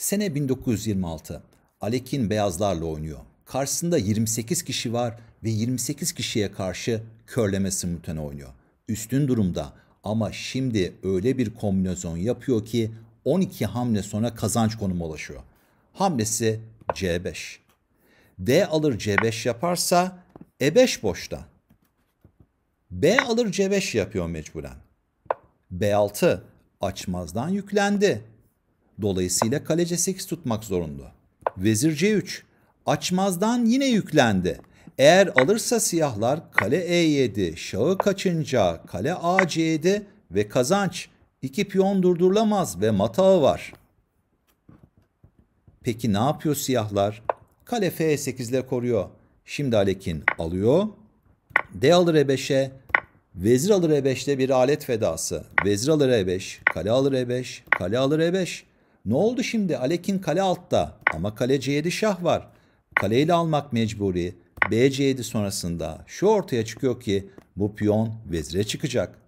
Sene 1926. Alekin beyazlarla oynuyor. Karşısında 28 kişi var ve 28 kişiye karşı körleme simultane oynuyor. Üstün durumda ama şimdi öyle bir kombinasyon yapıyor ki 12 hamle sonra kazanç konuma ulaşıyor. Hamlesi C5. D alır C5 yaparsa E5 boşta. B alır C5 yapıyor mecburen. B6 açmazdan yüklendi. Dolayısıyla kalece 8 tutmak zorunda. Vezir C3. Açmazdan yine yüklendi. Eğer alırsa siyahlar kale E7, şahı kaçınca kale AC7 ve kazanç. iki piyon durdurulamaz ve matağı var. Peki ne yapıyor siyahlar? Kale F8 ile koruyor. Şimdi Alekin alıyor. D alır E5'e. E. Vezir alır E5'te bir alet fedası. Vezir alır E5, kale alır E5, kale alır E5. Ne oldu şimdi? Alek'in kale altta. Ama kale C7 şah var. Kaleyle almak mecburi. B C7 sonrasında şu ortaya çıkıyor ki bu piyon vezire çıkacak.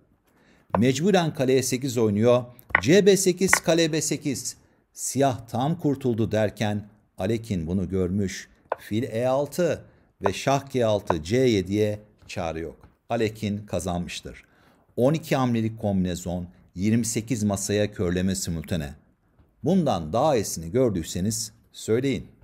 Mecburen kaleye 8 oynuyor. CB8 kale B8. Siyah tam kurtuldu derken Alek'in bunu görmüş. Fil E6 ve şah G6 C7'ye çağrı yok. Alek'in kazanmıştır. 12 hamlelik kombinezon 28 masaya körleme simultane. Bundan daha iyisini gördüyseniz söyleyin.